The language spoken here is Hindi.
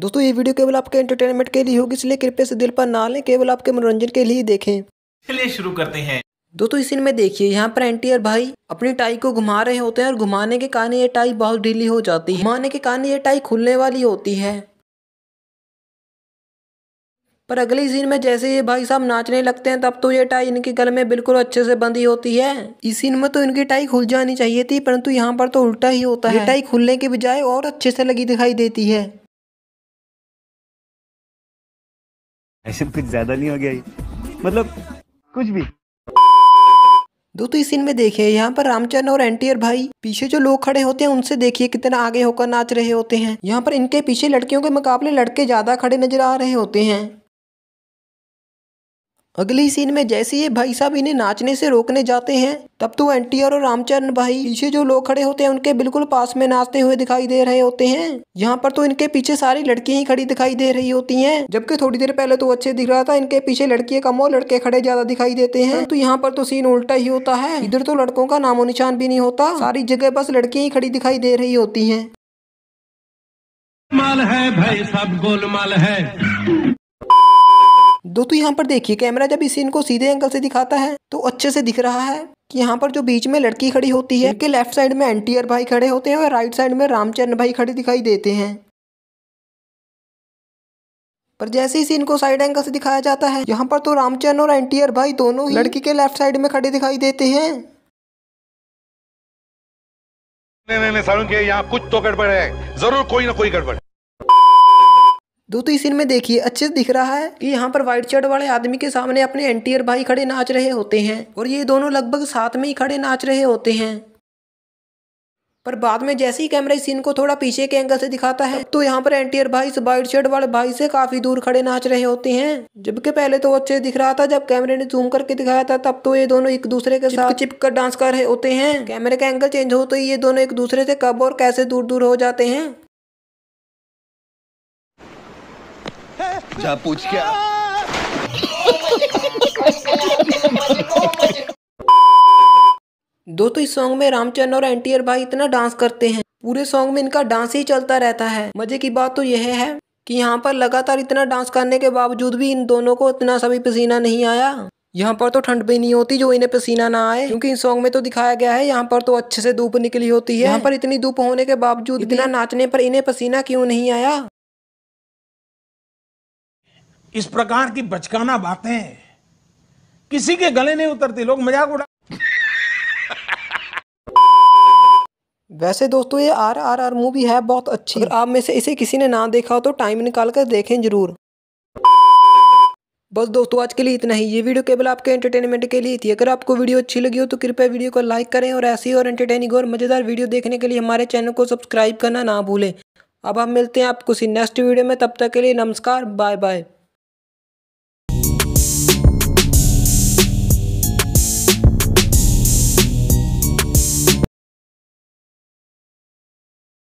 दोस्तों ये वीडियो केवल आपके एंटरटेनमेंट के लिए होगी इसलिए कृपया से दिल पर ना लें केवल आपके मनोरंजन के लिए देखें चलिए शुरू करते हैं दोस्तों इसी में देखिए यहाँ पर और भाई अपनी टाई को घुमा रहे होते हैं और घुमाने के कारण ये टाई बहुत ढीली हो जाती है घुमाने के कारण ये टाई खुलने वाली होती है पर अगले सीन में जैसे ये भाई साहब नाचने लगते हैं तब तो ये टाई इनके गल में बिल्कुल अच्छे से बंधी होती है इस सीन में तो इनकी टाई खुल जानी चाहिए थी परंतु यहाँ पर तो उल्टा ही होता है टाई खुलने के बजाय और अच्छे से लगी दिखाई देती है ऐसे कुछ ज़्यादा नहीं हो गया मतलब कुछ भी दोस्तों इस सीन में देखिए यहाँ पर रामचंद्र और एंटियर भाई पीछे जो लोग खड़े होते हैं उनसे देखिए कितना आगे होकर नाच रहे होते हैं यहाँ पर इनके पीछे लड़कियों के मुकाबले लड़के ज्यादा खड़े नजर आ रहे होते हैं अगली सीन में जैसे ये भाई साहब इन्हें नाचने से रोकने जाते हैं तब तो एनटीआर और रामचरण भाई पीछे जो लोग खड़े होते हैं उनके बिल्कुल पास में नाचते हुए दिखाई दे रहे होते हैं यहाँ पर तो इनके पीछे सारी लड़कियां ही खड़ी दिखाई दे रही होती हैं जबकि थोड़ी देर पहले तो अच्छे दिख रहा था इनके पीछे लड़कियां कम और लड़के खड़े ज्यादा दिखाई देते हैं तो यहाँ पर तो सीन उल्टा ही होता है इधर तो लड़कों का नामो निशान भी नहीं होता सारी जगह बस लड़कियां ही खड़ी दिखाई दे रही होती है माल है भाई सब गोलमाल है दोस्तों यहाँ पर देखिए कैमरा जब इस सीन को सीधे एंगल से दिखाता है तो अच्छे से दिख रहा है कि यहाँ पर जो बीच में लड़की खड़ी होती है लेफ्ट साइड में एंटियर भाई खड़े होते हैं और राइट साइड में रामचंद्र भाई खड़े दिखाई देते हैं पर जैसे ही सीन को साइड एंगल से दिखाया जाता है यहाँ पर तो रामचरण और एंटियर भाई दोनों लड़की के लेफ्ट साइड में खड़े दिखाई देते हैं नहीं नहीं नहीं सारुण के यहाँ कुछ तो गड़बड़ है जरूर कोई ना कोई गड़बड़ दूसरी तो सीन में देखिए अच्छे से दिख रहा है कि यहाँ पर व्हाइट शर्ट वाले आदमी के सामने अपने एंटीयर भाई खड़े नाच रहे होते हैं और ये दोनों लगभग साथ में ही खड़े नाच रहे होते हैं पर बाद में जैसे ही कैमरा इस सीन को थोड़ा पीछे के एंगल से दिखाता है तो यहाँ पर एंटीयर भाई इस व्हाइट शर्ट वाले भाई से काफी दूर खड़े नाच रहे होते हैं जबकि पहले तो अच्छे दिख रहा था जब कैमरे ने जूम करके दिखाया था तब तो ये दोनों एक दूसरे के साथ चिप कर डांस कर रहे होते हैं कैमरे का एंगल चेंज हो तो ये दोनों एक दूसरे से कब और कैसे दूर दूर हो जाते हैं जा पूछ क्या दोस्तों इस सॉन्ग में रामचंद्र और एनटीआर भाई इतना डांस करते हैं पूरे सॉन्ग में इनका डांस ही चलता रहता है मजे की बात तो यह है कि यहाँ पर लगातार इतना डांस करने के बावजूद भी इन दोनों को इतना सभी पसीना नहीं आया यहाँ पर तो ठंड भी नहीं होती जो इन्हें पसीना ना आए क्योंकि इन सॉन्ग में तो दिखाया गया है यहाँ पर तो अच्छे से धूप निकली होती है यहाँ पर इतनी धूप होने के बावजूद इतना नाचने पर इन्हें पसीना क्यों नहीं आया इस प्रकार की बचकाना बातें किसी के गले नहीं उतरती लोग मजाक उड़ा वैसे दोस्तों ये आर आर आर मूवी है बहुत अच्छी अगर आप में से इसे किसी ने ना देखा हो तो टाइम निकाल कर देखें जरूर बस दोस्तों आज के लिए इतना ही ये वीडियो केवल आपके एंटरटेनमेंट के लिए थी अगर आपको वीडियो अच्छी लगी हो तो कृपया वीडियो को लाइक करें और ऐसी और एंटरटेनिंग और मज़ेदार वीडियो देखने के लिए हमारे चैनल को सब्सक्राइब करना ना भूलें अब हम मिलते हैं आपको किसी नेक्स्ट वीडियो में तब तक के लिए नमस्कार बाय बाय